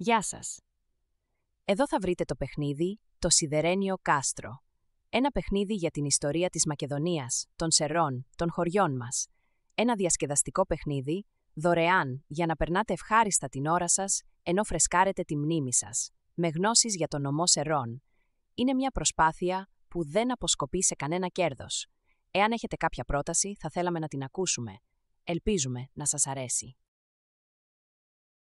Γεια σας! Εδώ θα βρείτε το παιχνίδι «Το Σιδερένιο Κάστρο». Ένα παιχνίδι για την ιστορία της Μακεδονίας, των Σερών, των χωριών μας. Ένα διασκεδαστικό παιχνίδι, δωρεάν, για να περνάτε ευχάριστα την ώρα σας, ενώ φρεσκάρετε τη μνήμη σας, με γνώσεις για τον νομό Σερών. Είναι μια προσπάθεια που δεν αποσκοπεί σε κανένα κέρδος. Εάν έχετε κάποια πρόταση, θα θέλαμε να την ακούσουμε. Ελπίζουμε να σας αρέσει.